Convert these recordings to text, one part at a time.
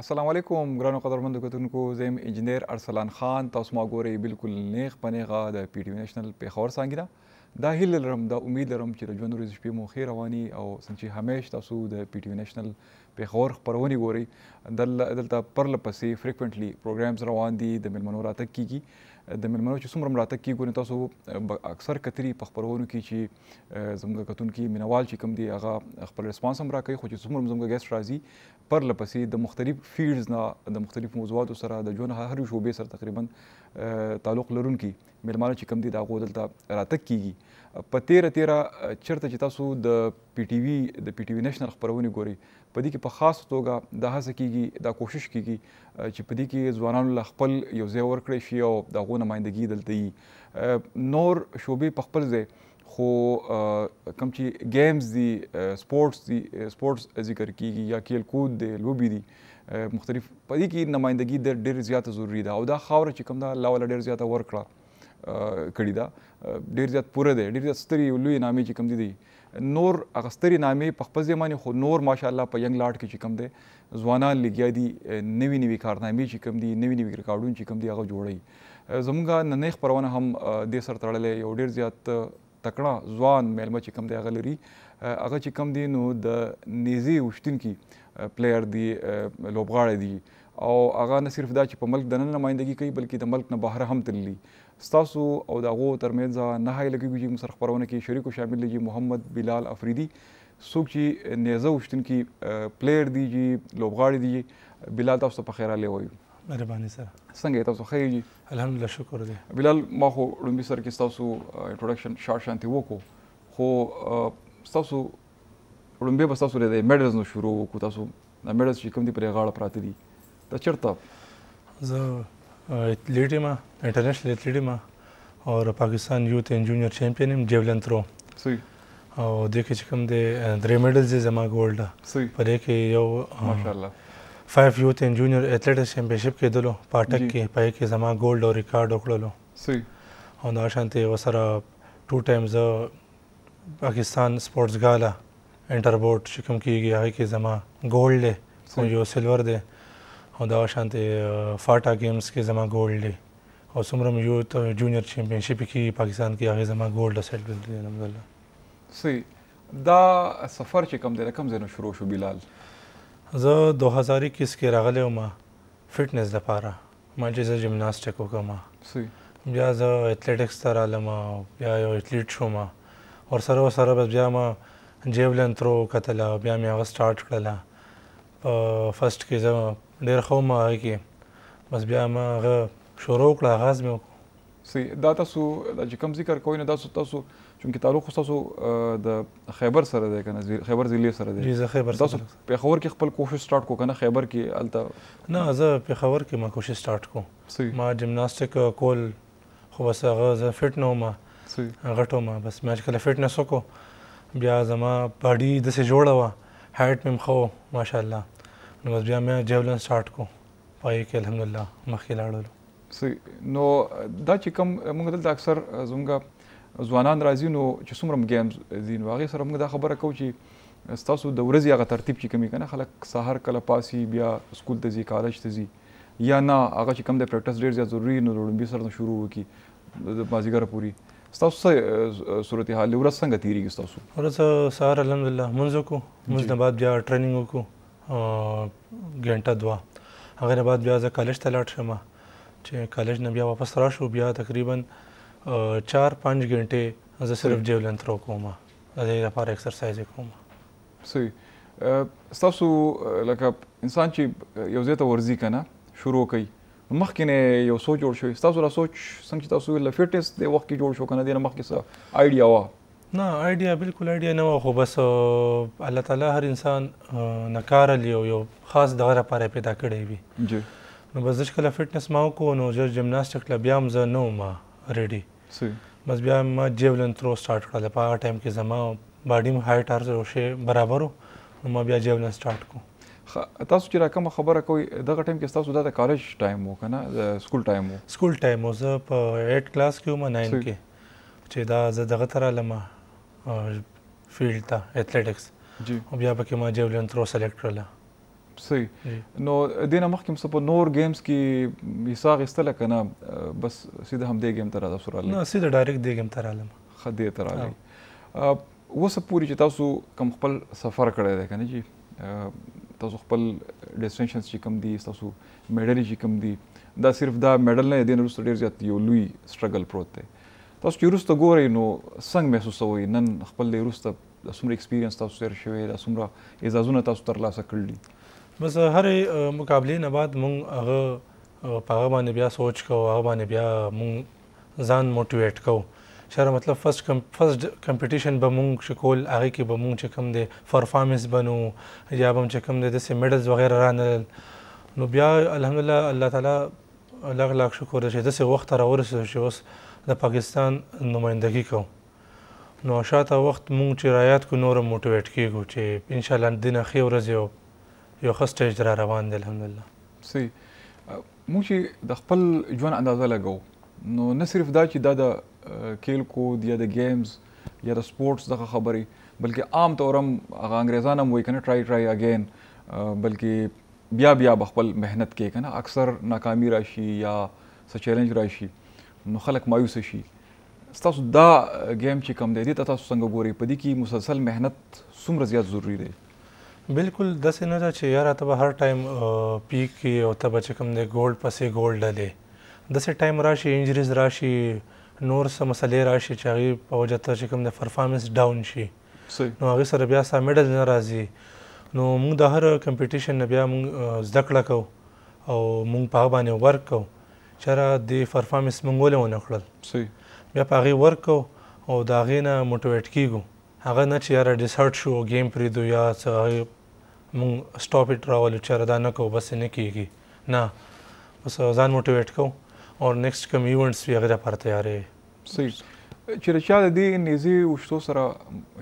السلام علیکم ګرانو قدرمنو کتونکو زم انجنیر ارسلان خان تاسو ما ګوري بالکل نیغ پنیغه د پی ټی نېشنل پیښور څنګه دا دا هیل لرم دا امید لرم چې ژوند ورځ شپې مو خیر رواني او څنګه همیش تاسو د پی ټی نېشنل پیښور خبرونه ګوري دلته پرله پسې فریکوئنټلی پروګرامز روان دي د ملمنو راتک کیږي د ملمنو چې څومره ملاتړ کوي ګورئ تاسو اکثر کتري په خبرونو کې چې زموږ کتونکو مینوال چې کم دی هغه خپل ریسپانس هم راکوي خو چې څومره زموږ ګیس راځي پر لپسې د مختلف فیلډز نه د مختلف موضوعاتو سره د ژوند هر شوبې سره تقریبا تعلق لرونکي میلمانو چې کم دي دا غو دلته راتک کیږي په 13 13 چرته چې تاسو د پی ټی وی د پی ټی وی نېشنل خبرونه ګوري په دې کې په خاص توګه د هڅه کیږي دا کوشش کیږي چې په دې کې ځوانانو له خپل یو ځای ورکړي شي او د غو نمائندګي دلته نور شوبې په خپل ځای خو کم چې گیمز دي سپورتس دي سپورتس ذکر کیږي یا کېل کود دی لوبي دي مختلف پدې کې نمائندګي د ډېر زیاته ضروری ده او دا خاور چې کوم دا لا ول ډېر زیاته ورکړه کړی دا ډیر زیات پوره دی ډیر زیات ستري لوی نامې چې کم دي دي نور هغه ستري نامې په خپل ځمانه خو نور ماشاالله په ینګ لاټ کې چې کم دی ځوانان لګیا دي نوی نوی کارنامې چې کم دي نوی نوی ریکارډونه چې کم دي هغه جوړي زمونږ نننۍ خبرونه هم د سر تړلې یو ډیر زیات تکړه ځوان مېلمه چې کم دی هغه لري هغه چې کم دی نو د نيزي وشتن کې پلیئر دی لوبغاړی دی او هغه نه صرف دا چې په ملک دننه نمائندګي کوي بلکې د ملک نه بهر هم تللی ستاسو او دغه ترمنځ نه هاي لګیږي چې مسر خبرونه کې شریکو شامل دي محمد بلال افریدي څوک چې نیزه وشتن کې پلیئر دی چې لوبغاړي دی بلال تاسو په خیره لوي مهرباني سره څنګه تاسو خیر جی الحمدلله شکر دی بلال ما خو لومبي سر کې تاسو انټروډکشن شارټ شانتي وکړو خو تاسو لومبي به تاسو د میډلز نو شروع وکړو تاسو د میډلز چې کوم دي پرې غاړه پراته دي دا چیرته زه اتلیټ ما انټرنیشنل اتلیټ ما او پاکستان یوت ان جونیئر چیمپیئن ام جیولن تھرو صحیح او د کې چې کوم د درې میډلز زما ګولډ پرې کې یو ماشاءالله 5 یوت ان جونیئر اتلیټکس چیمپیئنشپ کې دلو پاټک کې پای کې زما ګولډ او ریکارډ وکړلو صحیح او دا شانته وسره ټو ټایمز پاکستان سپورتس گالا انټر بورډ چې کوم کېږي هغه کې زما ګولډ دی یو سلور دی او دا شانت فاټا گیمز کې زما ګولډ دی او څومره مې یو ته جونیئر چمپیونشپ کې پاکستان کې هغه زما ګولډ سیټ کړل دی الحمدلله صحیح دا سفر چې کم دی کم ځای شروع شو بلال زه 2021 کې راغلی وم فټنس لپاره ما چې زه جمناستیک وکم صحیح بیا زه اتلټکس ته رالم بیا یو اتلیټ شوم او سره سره بیا ما جیولن ترو کتل بیا مې هغه سٹارټ کړل فرست کې زه ډېر خو ما کې بس بیا ما غ شروع کړ غاز مې سي دا تاسو د کوم ذکر کوی نه تاسو تاسو چونکی تعلق تاسو د خیبر سره دی کنه خیبر ضلع سره دی جی خیبر تاسو په خبر کې خپل کوشش سٹارټ کو کنه خیبر کې الته نه زه په خبر کې ما کوشش سٹارټ کو سی. ما جمناستیک کول خو بس هغه زه فټ نه ما غټو ما بس مې کله فټنس وکړو بیا زما باډي د څه جوړه و هایټ مې مخو ماشاءالله نو بیا مې جیولن سٹارټ کو پای کې الحمدلله مخې لاړلو نو دا چې کوم موږ دلته اکثر زموږ ځوانان راځي نو چې څومره گیمز دین واغې سره موږ دا خبره کوو چې ستاسو د ورځې هغه ترتیب چې کمی کنه خلک سحر کله پاسي بیا سکول ته ځي کالج ته ځي یا نه هغه چې کوم د پریکټس ډیر زیات ضروری نو لومبي سره شروع وکي د مازیګر پوری ستاسو صورتحال ورځ څنګه تیریږي ستاسو ورځ سحر الحمدلله منځ کو منځ نه بعد بیا ټریننګ وکړو غنټه دوا هغه نه بعد بیا زه کالج ته لاړ شم چې کالج نه بیا واپس راشو بیا تقریبا 4 5 غنټه زه صرف جیولن تر کوم د دې لپاره ایکسرسایز کوم سوي تاسو لکه انسان چې یو ځای ته ورځي کنه شروع کوي مخکې نه یو سوچ جوړ شوی تاسو را سوچ څنګه تاسو له فټنس د وخت کې جوړ شو کنه د مخکې څه آیډیا و نه ائیډیا بالکل ائیډیا نه و خو بس الله تعالی هر انسان نکارل یو یو خاص دغه لپاره پیدا کړی وي جی نو بس ځکه کله فټنس ما کو نو جو جمناستیک لا بیا هم زه نو ما ریډي صحیح بس بیا ما جیولن تھرو سٹارټ کړل په هغه ټایم کې زما باډی م هایټ ار زو شی برابر نو ما بیا جیولن سٹارټ کو تاسو چې راکمه خبره کوي دغه ټایم کې تاسو د کالج ټایم وو کنه سکول ټایم وو سکول ټایم وو زه په 8 کلاس کې وم 9 کې چې دا زه دغه تر علامه فیلډ ته اټلیټکس جی بیا پکې ما جیولین تھرو سلیکټ کړل صحیح نو دینه مخکې مصب نور گیمز کې حساب استل کنه بس سیده هم دې گیم ته راځو سره نه سیده ډایرکټ دې گیم ته رالم خدې ته رالم وسه پوری چې تاسو کم خپل سفر کړی دی کنه چې تاسو خپل ډیسټینشنز چې کم دي تاسو میډل چې کم دي دا صرف دا میډل نه دی نو ډیر زیات یو لوی سټرګل پروت دی تاسو چې وروسته ګورئ نو څنګه محسوسوي نن خپل دی وروسته څومره ایکسپیرینس تاسو سره شوی دا څومره اعزازونه تاسو ترلاسه کړلي بس هرې مقابلې نه بعد مونږ هغه په هغه باندې بیا سوچ کوو هغه باندې بیا مونږ ځان موټیویټ کوو شره مطلب فرست کم فرست کمپټیشن به مونږ شکول هغه کې به مونږ چې کم دی پرفارمنس بنو یا به چې کم دی د میډلز وغیرہ رانل نو بیا الحمدلله الله تعالی لغ لغ شکر دې چې د وخت راورسې شو اوس د پاکستان نمائندګي کوم نو شاته وخت مونږ چې رایات کو نور موټیویټ کیږو چې ان شاء الله د نه خي ورځ یو یو خاص سټیج را روان دي الحمدلله سي مونږ چې د خپل ژوند اندازه لګو نو نه صرف دا چې دا د کیل کود یا د گیمز یا د سپورتس دغه خبرې بلکې عام تورم هغه انګريزان هم وایي کنه ټرای ټرای اگین بلکې بیا بیا بخپل مهنت کې کنه اکثر ناکامی راشي یا څه چیلنج راشي نو خلک مایوس شي تاسو دا گیم چې کم دی دې تاسو څنګه ګوري په دې کې مسلسل مهنت څومره زیات ضروری دی بالکل داسې نه ده چې یاره ته به هر ټایم پیک کې او ته به چې کوم دی ګولډ پسې ګولډ ډلې داسې ټایم راشي انجریز راشي نور څه مسلې راشي چې هغې په وجه ته چې کوم دی پرفارمنس ډاون شي نو هغې سره بیا ستا میډل نه راځي نو موږ د هر کمپټیشن نه بیا موږ زده کړه کوو او موږ په هغه باندې ورک کوو چېرې د پرفارمنس مونږ ولې ونه کړل صحیح بیا په هغې ورکو او د هغې نه موټیویټ کېږو هغه نه چې یاره ډسهرټ شو ګیم پرېږدو یا څه مونږ سټاپ اټ راولو چېرې دا نه کوو بس نه کېږي نه بس ځان موټیویټ کوو او نیکسټ کوم ایونټس وي هغې لپاره تیارې صحیح چې رچا د دې نيزي وشتو سره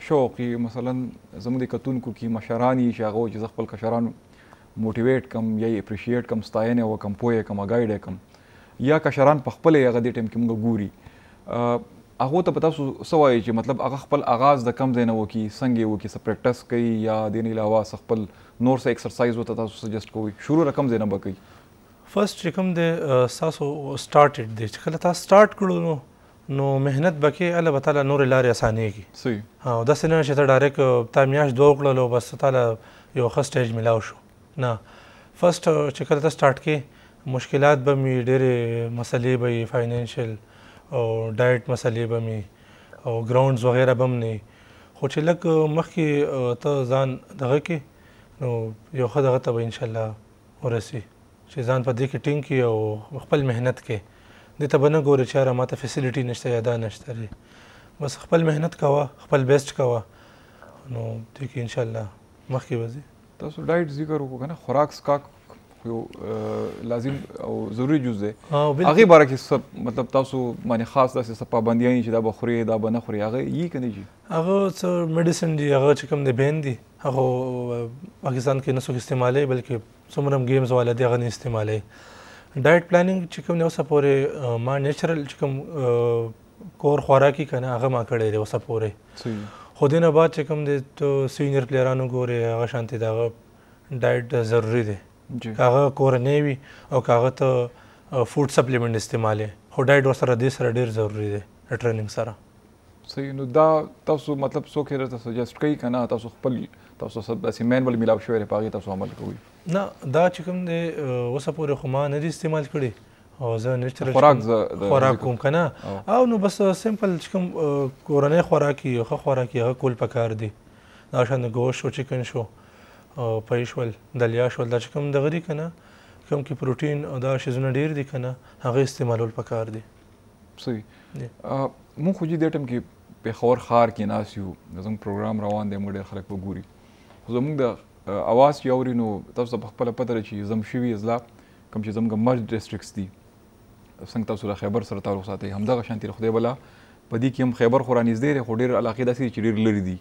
شوقي مثلا زموږ د کتونکو کې مشران یې شاغو چې خپل کشران موټیویټ کم یا اپریشیټ کم ستاینه وکم پوهه کم غایډ کم یا کشران په خپل یغه دې ټیم کې موږ ګوري هغه ته پتا سوای چې مطلب هغه خپل اغاز د کم زینو کی څنګه وو کی س پریکټس کوي یا دین علاوه خپل نور څه ایکسرسایز وته تاسو سجست کوئ شروع رقم زینو بکی فرست رقم د ساسو سٹارټډ دې چې کله تاسو سٹارټ کړو نو نو مهنت بکې الله تعالی نور لارې اسانېږي صحیح ها او داسې نه چې ته ډایرک تا میاش دوه کړلو بس تعالی یو ښه سټیج ملاو شو نه فرست چې کله ته سٹارټ کې مشکلات به می ډېرې مسلې به فاینانشل او ډایټ مسلې به می او ګراوندز وغیرہ به نه خو چې لکه مخکې ته ځان دغه کې نو یو ښه دغه ته به انشاءالله ورسي چې ځان په دې کې ټینګ کړي او خپل محنت کې دې ته به نه ګورې چې یاره ماته فیسلټي نشته یا دا نشته دی بس خپل محنت کوه خپل بیسټ کوه نو دې کې انشاءالله مخکې به ځي تاسو ډایټ ذکر وکړو که نه خوراک سکاک یو لازم او ضروری جز دی هغه باره کې مطلب تاسو باندې خاص داسې څه پابندیاں چې دا به خوري دا به نه خوري هغه یی کنه جی هغه څه میډیسن دی هغه چې کوم دی بین دی هغه پاکستان کې نه څوک استعمالوي بلکې څومره گیمز والا دی هغه نه استعمالوي ډایټ پلانینګ چې کوم نه اوسه پورې ما نیچرل چې کوم کور خوراکي کنه هغه ما کړی دی اوسه پورې صحیح خو دینه بعد چې کوم دی تو سینیئر پلیرانو ګوري هغه شانتي دا ډایټ ضروری دی کاغه کورنۍ وي او کاغه ته فوډ سپلیمنټ استعمالې خو ډایټ ور سره دې سره ډیر ضروری دی ټریننګ سره صحیح نو دا تاسو مطلب څوک یې تاسو سجست کوي کنه تاسو خپل تاسو سب داسې مین ول ملاو شوی پاغي تاسو عمل کوي نه دا چې کوم دی اوس پورې خو ما نه دي استعمال کړي او زه نېچرل خوراک خوراک کوم کنه او نو بس سمپل چې کوم کورنۍ خوراکي خو خوراکي هغه کول پکار دي دا شنه گوشت او چکن شو پېښول دلیا شول دا چې کوم دغه لري کنه کوم کې پروتین او دا شیزونه ډیر دي کنه هغه استعمالول پکار دي صحیح مونږ خو دې ټیم کې په خور خار کې ناس یو زموږ پروګرام روان دی موږ ډیر خلک وګوري خو زموږ د اواز یوري نو تاسو په خپل پته چې زم شوی ازلا کوم چې زموږ مرج ډیسټریکټس دي څنګه تاسو را خبر سره تعلق ساتي همدغه شانتي خدای بلا په دې کې هم خیبر خو رانږدې دی خو ډېر علاقې داسې دي چې ډېر لرې دي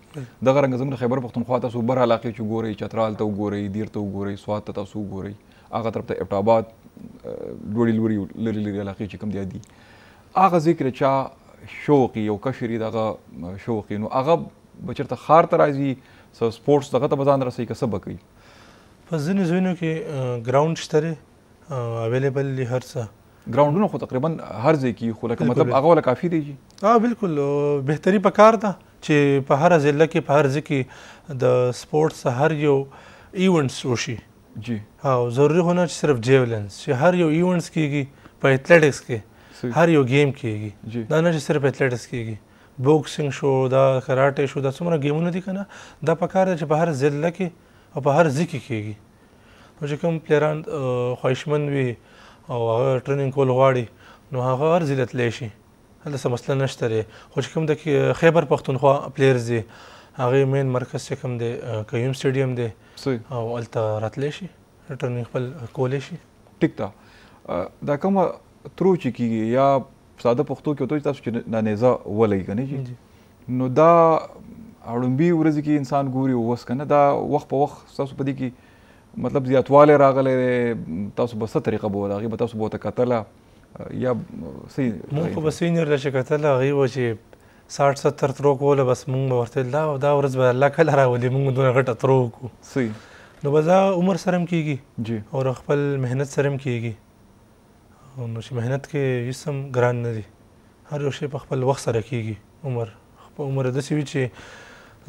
دغه رنګه زموږ د خیبر پښتونخوا تاسو بر علاقې چې ګورئ چترال ته وګورئ دیر ته وګورئ سوات ته تاسو وګورئ هغه طرف ته ابټ آباد لوړې لوړې لرې لرې علاقې چې کوم دي دي هغه ذکر چا شوقي او کشري دغه شوقي نو هغه به چېرته ښار ته راځي سو سپورټس دغه ته به ځان رسوي که څه به کوي په ځینې ځایونو کې ګراوند شته اویلیبل هر څه ګراوندونه خو تقریبا هر ځای کې خو لکه مطلب هغه ولا کافي دی جی ها بالکل بهتري پکار ده چې په هر ځله کې په هر ځکه کې د سپورټس هر یو ایونټس وشي جی ها ضروري هونه چې صرف جیولنس چې هر یو ایونټس کېږي په اتلټکس کې هر یو گیم کېږي دا نه چې صرف اتلټکس کېږي بوکسینګ شو دا کراټه شو دا څومره ګیمونه دي کنه دا پکار چې په هر ځله کې او په هر ځکه کېږي نو چې کوم پلیران خواهشمند وي او هغه ټریننګ کول غواړي نو هغه هر ځای تللی شي هلته څه مسله نشته دی خو چې کوم د خیبر پښتونخوا پلیرز دی هغه مین مرکز چې کوم دی قیوم سټیډیم دی او هلته راتلی شي ټریننګ خپل کولی شي ټیک ده دا کومه ترو چې کیږي یا ساده پښتو کې وته تاسو چې نانیزه ولګي کنه چې نو دا اړمبي ورځ کې انسان ګوري وس کنه دا وخت په وخت تاسو پدې کې مطلب زیاتوالی راغلی دی تاسو به څه طریقه به وه د هغې به تاسو به ورته کتله یا څه مونږ خو به څه نه راشه کتله هغې وه چې ساټ ستر ترو کوله بس مونږ به ورته دا دا ورځ به الله کله راولي مونږ دونه غټه ترو وکړو صحیح نو به دا عمر سره هم کېږي جی او خپل محنت سره هم کېږي نو چې محنت کې هېڅ هم ګران نه دی هر یو شی په خپل وخت سره کېږي عمر خپل عمر داسې وي چې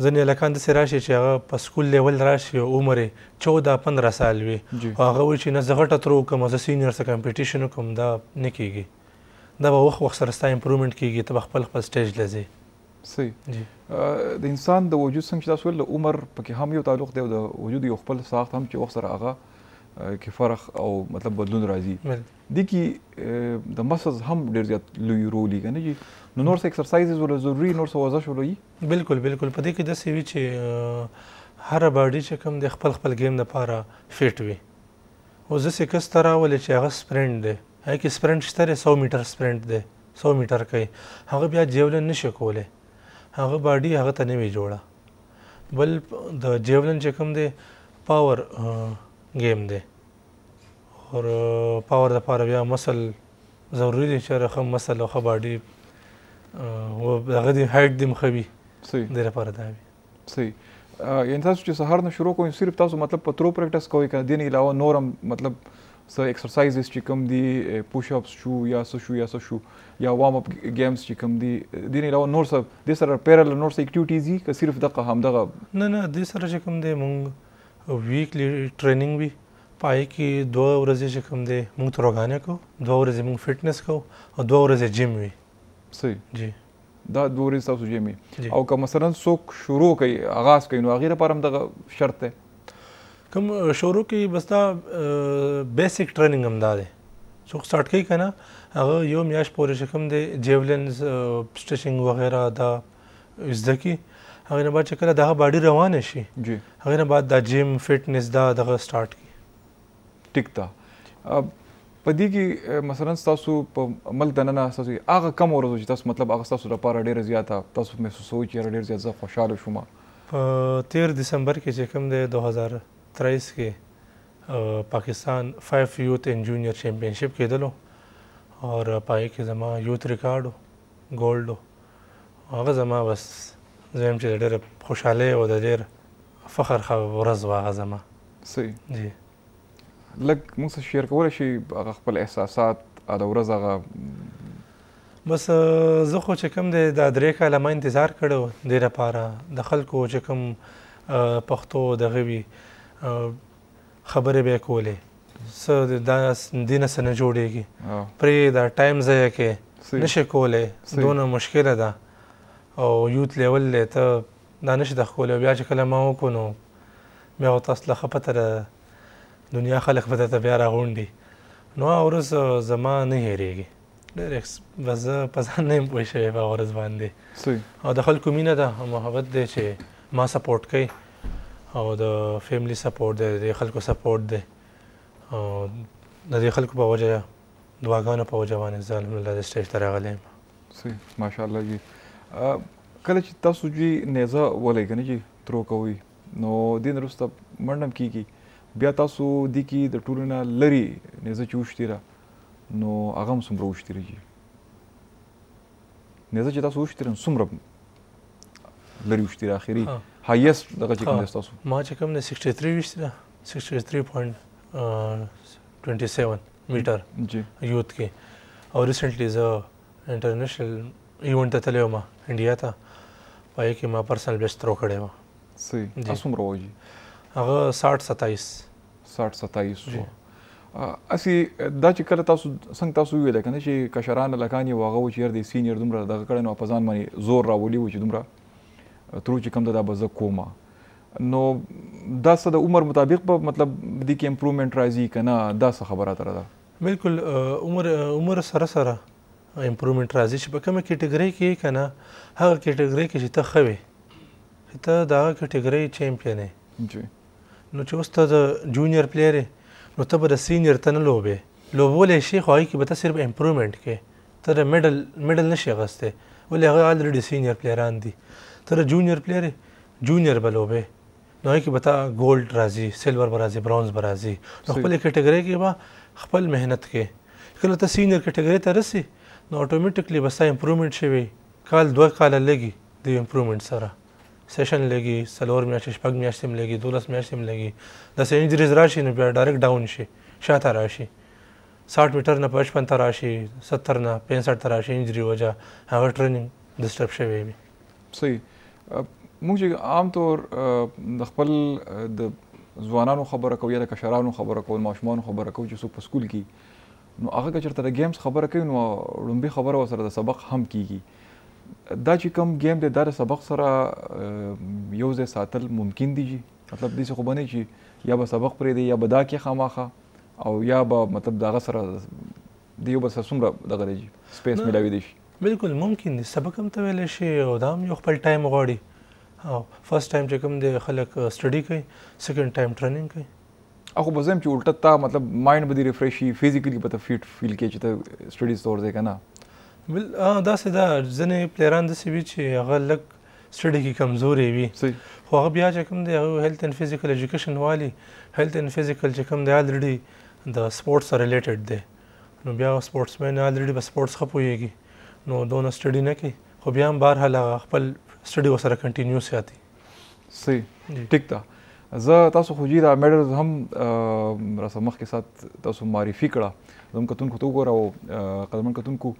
ځنې لکان د سراشي چې هغه په سکول لیول راشي او عمر 14 15 سال وي هغه و چې نه زغټه تر کوم ز سینیئر سره کمپټیشن کوم دا نکېږي دا به وخت وخت سره ستا امپروومنت کیږي ته خپل خپل سټیج لزی صحیح د انسان د وجود څنګه چې تاسو له عمر پکې هم یو تعلق دی او د وجود یو خپل ساخت هم چې وخت سره هغه کې فرق او مطلب بدلون راځي د کې د مسلز هم ډیر زیات لوی رول لري چې نو نور څه ایکسرسایزز ول ضروري نور څه ورزش ول بالکل بالکل په دې کې د سوي چې هر باډي چې کوم د خپل خپل گیم لپاره فټ وي او زه څه کس ترا ول چې هغه سپرینټ دی هغه کې سپرینټ شته 100 میټر سپرینټ دی 100 میټر کوي هغه بیا جیولن نشي کولای هغه باډي هغه ته نه وی جوړه بل د جیولن چې کوم دی پاور گیم دی اور پاور د پاره بیا مسل ضروری دی چې خم مسل او خباډي او هغه دی هایټ دی مخبي صحیح د لپاره دا وي صحیح یعنی تاسو چې سهار نه شروع کوئ صرف تاسو مطلب په ترو پریکټس کوئ کنه دین علاوه نورم مطلب سو ایکسرسایزز چې کوم دي پوش اپس شو یا سو شو یا سو شو یا وارم اپ گیمز چې کوم دي دین علاوه نور څه د سره پیرل نور څه اکټیویټیز دي که صرف دغه هم دغه نه نه د سره چې کوم دي مونږ ویکلی ټریننګ وی پای کې دوه ورځې چې کوم دی موږ تروغانه کو دوه ورځې موږ فټنس کو او دوه ورځې جیم وی صحیح جی دا دوه ورځې تاسو جیم او که مثلا څوک شروع کوي آغاز کوي نو هغه لپاره هم دغه شرط دی کوم شروع کې بس دا بیسیک ټریننګ هم دا دی څوک سٹارټ کوي کنه هغه یو میاش پورې شکم دی جیولنز سټیچینګ وغیرہ دا زده کی هغه نه بعد چې کله دغه باډي روان شي جی هغه نه بعد د جیم فټنس دا دغه سٹارټ کی ټیک تا پدې کې مثلا تاسو په عمل دننه تاسو هغه کم ورځو چې تاسو مطلب هغه تاسو لپاره ډیر زیاته تاسو محسوسوي چې ډیر زیات زه خوشاله شوم په 13 دسمبر کې چې کوم د 2023 کې پاکستان 5 یوت ان جونیئر چیمپئنشپ کېدلو اور پای کې زما یوت ریکارډ ګولډ هغه زما بس زه یم چې ډېر خوشاله او د ډېر فخر خو ورځ واغه زما صحیح جی لکه موږ سره شیر کول شي هغه خپل احساسات د ورځ هغه بس زه خو چې کوم د درې کاله ما انتظار کړو د لپاره د خلکو چې کوم پښتو دغه وی خبرې به کولې س دا دینه سره جوړیږي پرې دا ټایم ځای کې نشه کولې دونه مشکله ده او یوت لیول دی ته دا نه شي دښکولی بیا چې کله ما وکړو نو بیا خو تاسو له ښه پته ده دنیا خلک به درته بیا راغونډي نو هغه ورځ زما نه هېرېږي ډېر بس زه په ځان نه یم پوه شوی په هغه ورځ باندې او د خلکو مینه ده محبت دی چې ما سپورټ کوي او د فیملی سپورټ دی د خلکو سپورټ دی او د دې خلکو په وجه دعاګانو په وجه باندې زه الحمدلله د سټیج ته راغلی یم ماشاءالله جی کله چې تاسو جی نیزه ولې کنه چې ترو کوي نو دین وروسته منډم کیږي بیا تاسو د کی د ټولنه لري نیزه چوشتي را نو هغه هم سمره وشتي راځي نیزه چې تاسو وشتي سمره لري وشتي را اخري هایست دغه چې کوم تاسو ما چې کوم نه 63 وشتي را 63.27 میټر جی یوت کې او ریسنټلی ز انټرنیشنل ایونت ته تللی وم انډیا ته په یوه کې ما پرسنل بیسټ ترو کړی و صحیح څومره وایي هغه 60 27 60 27 اسی دا چې کله تاسو څنګه تاسو ویل کنه چې کشران لکانې واغه و چیر دی سینیئر دومره دغه کړه نو په ځان باندې زور راولي و چې دومره تر چې کم ده به زه کومه نو دا څه د عمر مطابق په مطلب د کې امپروومنت راځي کنه دا څه خبره تر ده بالکل عمر عمر سره سره امپروومنت راځي چې په کومه کیټګوري کې کنه هغه کیټګوري کې چې ته خوي چې ته دا کیټګوري چمپیون یې نو چې اوس ته د جونیور پلیر نو ته به د سینیور ته نه لوبې لوبولی شي خو هغې کې به ته صرف امپروومنت کې ته د میډل میډل نشي اخیستی ولې هغه الریډي سینیور پلیران دي ته د جونیور پلیر جونیور به لوبې نو کې بتا ګولډ راځي سلور به راځي برونز به راځي نو خپل کیټګوري کې به خپل مهنت کې کله ته سینیور کیټګوري ته رسې نو اتوماتیکلی به ستا امپروومنټ شوي کال دوه کاله لګي د امپروومنټ سره سیشن لګي سلور میاشتې شپږ میاشتې هم لګي دولس میاشتې هم لګي داسې انجریز راشي نو بیا ډایرکټ ډاون شي شاته راشي ساټ میټر نه پچپن ته راشي ستر نه پنسټ ته راشي انجري وجه هغه ټریننګ ډسټرب شوی وي صحیح موږ چې عام طور د خپل د ځوانانو خبره کوو یا د کشرانو خبره کوو ماشومانو خبره کوو چې څوک په سکول کې نو هغه که چېرته د ګیمز خبره کوي نو لومبي خبره ورسره د سبق هم کیږي دا چې کوم ګیم دی دا د سبق سره یو ځای ساتل ممکن دی مطلب دې څه خو بنه چې یا به سبق پرې دی یا به دا کې خامخه او یا به مطلب دغه سره دیو بس څومره دغه دی سپیس ملاوي دی بالکل ممکن دی سبق هم ته ویلی شي او دا هم یو خپل ټایم غواړي او فرست ټایم چې کوم دی خلک سټډي کوي سیکنډ ټایم ټریننګ کوي هغه به زم چې الټه تا مطلب مایند به دی ریفرش شي فزیکلی به ته فیټ فیل کې چې ته سټډیز تور دی کنه بل داسې دا ځنې پلیران داسې وي چې هغه لک سټډي کې کمزوري وي خو هغه بیا چې کوم دی هغه هیلث اند فزیکل اډوকেশন والی هیلث اند فزیکل چې کوم دی الریډي د سپورتس سره ریلیټډ دی نو بیا سپورتس مین الریډي په سپورتس خپويږي نو دونه سټډي نه کوي خو بیا هم بهر هله خپل سټډي وسره کنټینیو ساتي صحیح ټیک ده زه تاسو خو جی دا میډل هم را سمخ کې سات تاسو معرفي کړه زموږ کتونکو ته وګوره او قدمن کتونکو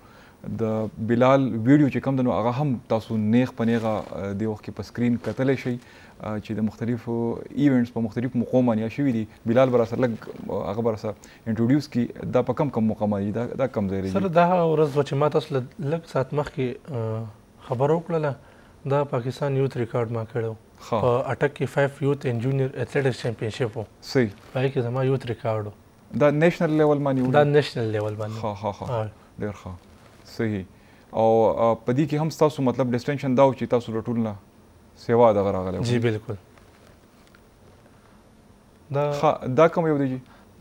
د بلال ویډیو چې کم دنو هغه هم تاسو نیغ پنیغه دی وخت کې په سکرین کتلی شي چې د مختلفو ایونټس په مختلفو مقامو باندې شوي دي بلال برا سره لګ هغه برا سره انټروډیوس کی دا په کم کم مقام دی دا, دا کم ځای دی سره دا ورځ چې ما تاسو لګ سات مخ کې خبر وکړه دا پاکستان یوت ریکارډ ما کړو په اټک کې 5 یوت ان جونیئر اټلیټکس چیمپئنشپ وو صحیح پای کې زما یوت ریکارډ وو دا نېشنل لیول باندې وو دا نېشنل لیول باندې ها ها ها ډېر ښه صحیح او په دې کې هم تاسو مطلب ډیسټنشن داو چې تاسو رټول نه سیوا د غراغله جی بالکل دا دا کوم یو دی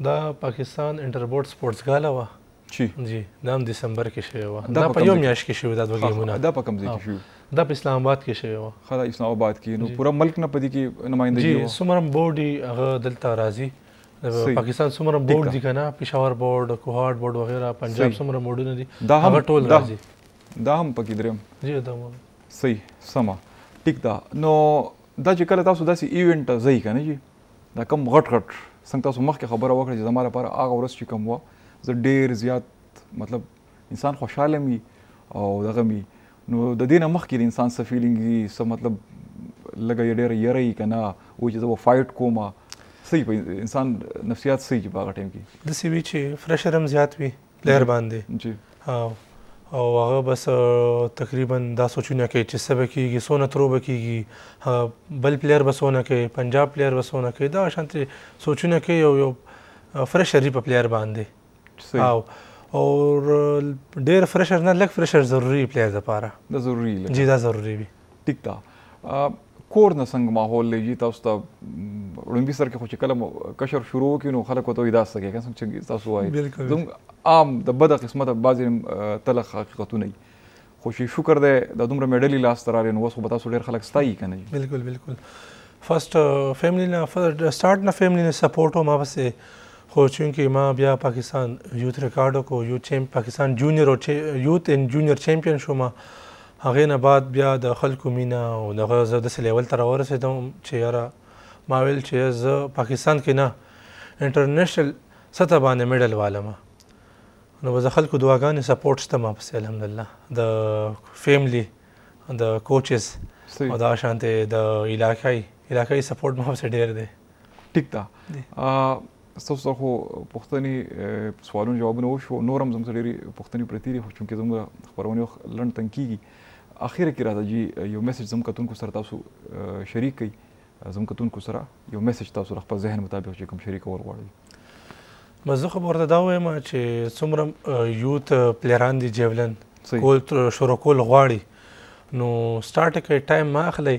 دا پاکستان انټر بورډ سپورتس غاله وه چی جی دا هم دسمبر کې شوی و دا په یو میاشت کې شوی دا دوه ګیمونه دا په کوم ځای کې شوی دا په اسلام آباد کې شوی و خلا اسلام آباد کې نو پورا ملک نه پدې کې نمائندګي جی سمرم بورډي هغه دلته راځي پاکستان سمرم بورډ دي کنه پېښور بورډ کوهاټ بورډ وغیرہ پنجاب سمرم بورډونه دي دا هم ټول راځي دا هم پکې درم جی دا صحیح سما ټیک دا نو دا چې کله تاسو داسې ایونت ځای کنه جی دا کم غټ غټ څنګه تاسو مخکې خبره وکړه چې زموږ لپاره هغه ورځ چې کوم و زه ډیر زیات مطلب انسان خوشاله می او دغه می نو د دې نه مخکې د انسان څه فیلینګ څه مطلب لګه ډیر یری کنه او چې زه فایټ کوم صحیح په انسان نفسیات صحیح چې باغ ټیم کې د سی وی چې فریشر هم زیات وي پلیر باندې جی ها او هغه بس تقریبا دا سوچونه کوي چې سبا کېږي سونه تروبه کېږي بل پلیر بسونه کوي پنجاب پلیر بسونه کوي دا شانتي سوچونه کوي او یو فرش ری په پلیر باندې صحیح او اور ډېر فریشر نه لږ فریشر ضروری پلیئر لپاره دا ضروری لږ جی دا ضروری وي ټیک تا کور نه څنګه ماحول لږی تاسو ته وړاندې سر کې خو چې کله کشر شروع کینو خلکو ته ادا سکے کله څنګه تاسو وایي زم عام د بده قسمت بعضی تلخ حقیقتونه خو شي شکر دی د دومره میډلې لاس ترارې نو اوس خو تاسو ډېر خلک ستایي کنه بالکل بالکل فرست فیملی نه فرست سٹارټ نه فیملی نه سپورټ او ما بس خو چونکه ما بیا پاکستان یوت ریکارډ کو یو چیم پاکستان جونیئر او یوت ان جونیئر چیمپیون شوم هغه نه بعد بیا د خلکو مینا او دغه زه د لیول تر ورسېدم چې یاره ما ویل چې زه پاکستان کې نه انټرنیشنل سطح باندې میډل والم نو زه خلکو دعاګانې سپورټ شته ما پسې الحمدلله د فیملی د کوچز او دا شانته د علاقای علاقای سپورټ ما پسې ډېر دی ټیک دا تاسو څخه پوښتنې سوالونو جوابونه وشو نورم زموږ لري پوښتنې پرتی دي خو چې زموږ خبرونه لړن تنکیږي اخیره کې راځي چې یو میسج زموږ کتونکو سره تاسو شریک کړئ زموږ کتونکو سره یو میسج تاسو خپل ذهن مطابق چې کوم شریک ور غواړي مزه خبر ده دا وایم چې څومره یوت پلیران دي جیولن کول شروع کول غواړي نو سٹارټ کې ټایم ما اخلي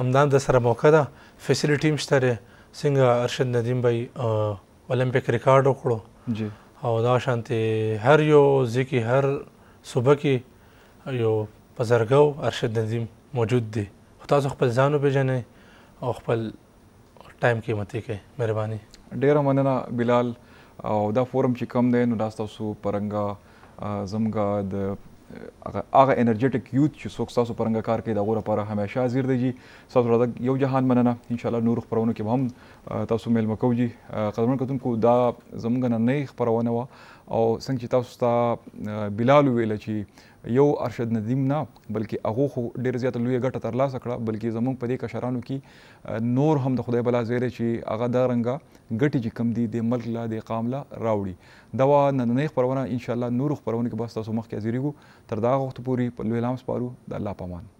همدان د سره موقع ده فیسیلیټی مشته څنګه ارشد ندیم بای اولمپیک ریکارډ وکړو جی او دا شانتي هر یو ځکه هر صبح کې یو پزرګو ارشد نظیم موجود دی تاسو خپل ځانو پیژنې او خپل ټایم قیمتي کې مهرباني ډیره مننه بلال او دا فورم چې کم دی نو دا تاسو پرنګا زمګه د هغه انرژټک یوت چې څوک تاسو پرنګ کار کوي دا غوړه لپاره همیشه حاضر دی جی تاسو راځه یو جهان مننه ان شاء الله نور خبرونه کې هم تاسو میل مکو جی قدرمن کتونکو دا زمونږ نه نه خبرونه و او څنګه چې تاسو ته بلال ویل چې یو ارشد ندیم نه بلکې هغه خو ډیر زیات لوی ګټه ترلاسه کړه بلکې زموږ په دې کشرانو کې نور هم د خدای بلا زیره چې هغه دا رنګه ګټې چې کم دي د ملک لا د قام لا راوړي دا نننې خبرونه ان شاء الله نور خبرونه کې بس تاسو مخ کې حاضرېږو تر دا وخت پورې په لوی لام سپارو د الله پامان